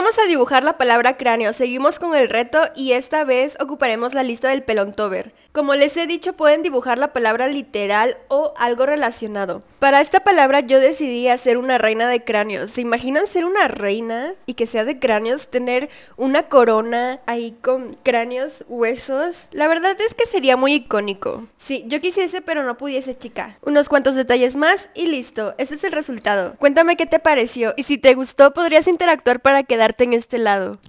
vamos a dibujar la palabra cráneo, seguimos con el reto y esta vez ocuparemos la lista del pelontover. Como les he dicho, pueden dibujar la palabra literal o algo relacionado. Para esta palabra yo decidí hacer una reina de cráneos. ¿Se imaginan ser una reina y que sea de cráneos? Tener una corona ahí con cráneos, huesos. La verdad es que sería muy icónico. Sí, yo quisiese pero no pudiese, chica. Unos cuantos detalles más y listo. Este es el resultado. Cuéntame qué te pareció y si te gustó podrías interactuar para quedar en este lado.